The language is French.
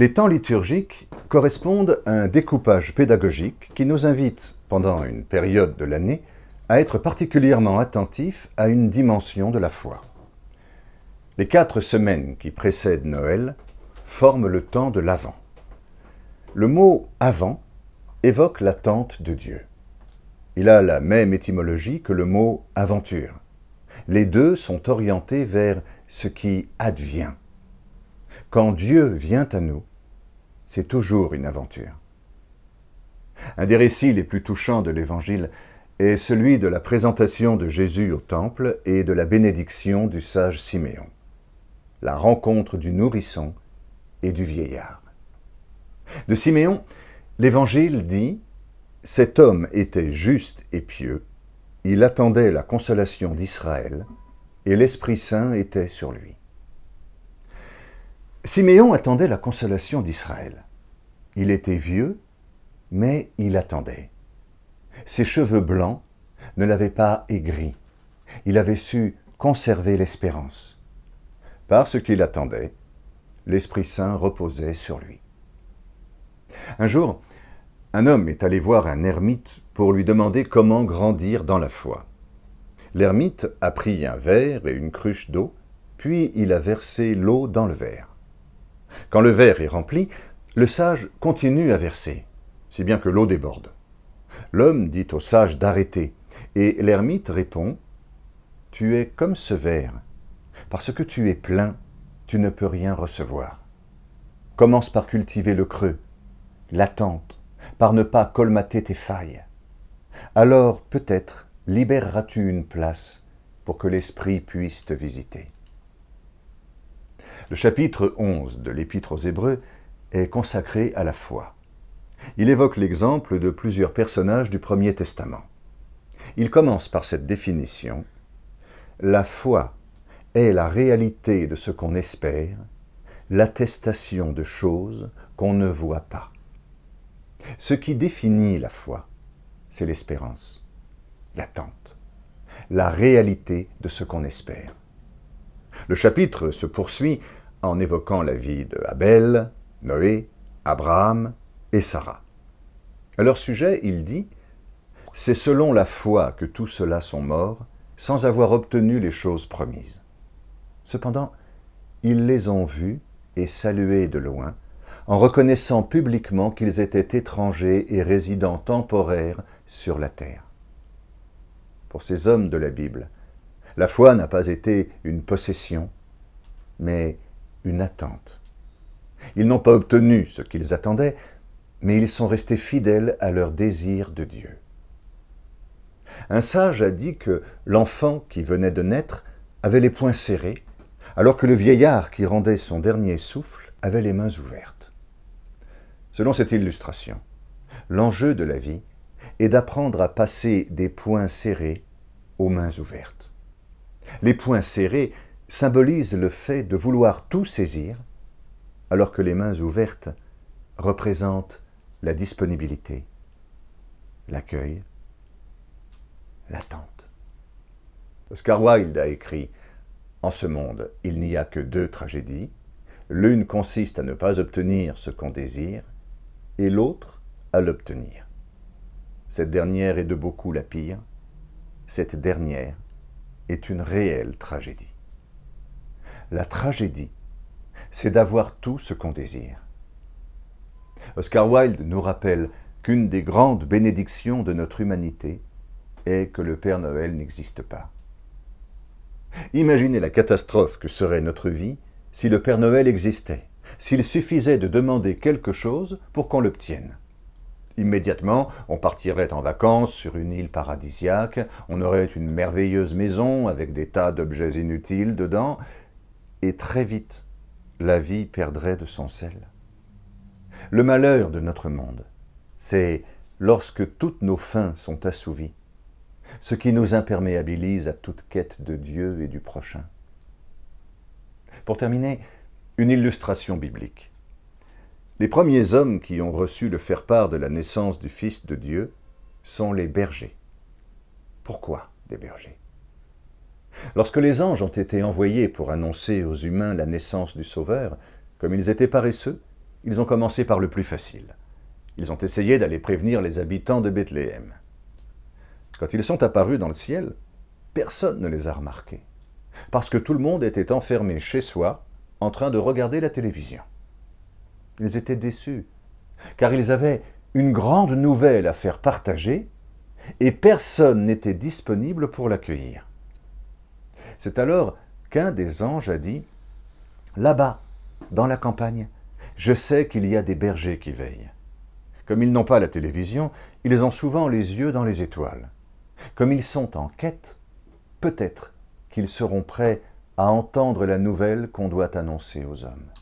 Les temps liturgiques correspondent à un découpage pédagogique qui nous invite, pendant une période de l'année, à être particulièrement attentifs à une dimension de la foi. Les quatre semaines qui précèdent Noël forment le temps de l'avant. Le mot avant évoque l'attente de Dieu. Il a la même étymologie que le mot aventure. Les deux sont orientés vers ce qui advient. Quand Dieu vient à nous, c'est toujours une aventure. Un des récits les plus touchants de l'Évangile est celui de la présentation de Jésus au temple et de la bénédiction du sage Siméon, la rencontre du nourrisson et du vieillard. De Siméon, l'Évangile dit Cet homme était juste et pieux, il attendait la consolation d'Israël, et l'Esprit Saint était sur lui. Siméon attendait la consolation d'Israël. Il était vieux, mais il attendait. Ses cheveux blancs ne l'avaient pas aigri. Il avait su conserver l'espérance. Parce qu'il attendait, l'Esprit Saint reposait sur lui. Un jour, un homme est allé voir un ermite pour lui demander comment grandir dans la foi. L'ermite a pris un verre et une cruche d'eau, puis il a versé l'eau dans le verre. Quand le verre est rempli, le sage continue à verser, si bien que l'eau déborde. L'homme dit au sage d'arrêter, et l'ermite répond Tu es comme ce verre, parce que tu es plein, tu ne peux rien recevoir. Commence par cultiver le creux, l'attente, par ne pas colmater tes failles. Alors peut-être libéreras-tu une place pour que l'Esprit puisse te visiter. Le chapitre 11 de l'Épître aux Hébreux est consacré à la foi. Il évoque l'exemple de plusieurs personnages du Premier Testament. Il commence par cette définition. La foi est la réalité de ce qu'on espère, l'attestation de choses qu'on ne voit pas. Ce qui définit la foi, c'est l'espérance, l'attente, la réalité de ce qu'on espère. Le chapitre se poursuit en évoquant la vie de Abel, Noé, Abraham et Sarah. À leur sujet, il dit C'est selon la foi que tous ceux-là sont morts, sans avoir obtenu les choses promises. Cependant, ils les ont vus et salués de loin, en reconnaissant publiquement qu'ils étaient étrangers et résidents temporaires sur la terre. Pour ces hommes de la Bible, la foi n'a pas été une possession, mais une attente. Ils n'ont pas obtenu ce qu'ils attendaient, mais ils sont restés fidèles à leur désir de Dieu. Un sage a dit que l'enfant qui venait de naître avait les poings serrés, alors que le vieillard qui rendait son dernier souffle avait les mains ouvertes. Selon cette illustration, l'enjeu de la vie est d'apprendre à passer des poings serrés aux mains ouvertes. Les poings serrés symbolise le fait de vouloir tout saisir, alors que les mains ouvertes représentent la disponibilité, l'accueil, l'attente. Oscar Wilde a écrit En ce monde, il n'y a que deux tragédies. L'une consiste à ne pas obtenir ce qu'on désire, et l'autre à l'obtenir. Cette dernière est de beaucoup la pire. Cette dernière est une réelle tragédie. La tragédie, c'est d'avoir tout ce qu'on désire. Oscar Wilde nous rappelle qu'une des grandes bénédictions de notre humanité est que le Père Noël n'existe pas. Imaginez la catastrophe que serait notre vie si le Père Noël existait, s'il suffisait de demander quelque chose pour qu'on l'obtienne. Immédiatement, on partirait en vacances sur une île paradisiaque, on aurait une merveilleuse maison avec des tas d'objets inutiles dedans, et très vite la vie perdrait de son sel. Le malheur de notre monde, c'est lorsque toutes nos fins sont assouvies, ce qui nous imperméabilise à toute quête de Dieu et du prochain. Pour terminer, une illustration biblique. Les premiers hommes qui ont reçu le faire-part de la naissance du Fils de Dieu sont les bergers. Pourquoi des bergers Lorsque les anges ont été envoyés pour annoncer aux humains la naissance du Sauveur, comme ils étaient paresseux, ils ont commencé par le plus facile. Ils ont essayé d'aller prévenir les habitants de Bethléem. Quand ils sont apparus dans le ciel, personne ne les a remarqués, parce que tout le monde était enfermé chez soi en train de regarder la télévision. Ils étaient déçus, car ils avaient une grande nouvelle à faire partager, et personne n'était disponible pour l'accueillir. C'est alors qu'un des anges a dit, Là-bas, dans la campagne, je sais qu'il y a des bergers qui veillent. Comme ils n'ont pas la télévision, ils ont souvent les yeux dans les étoiles. Comme ils sont en quête, peut-être qu'ils seront prêts à entendre la nouvelle qu'on doit annoncer aux hommes.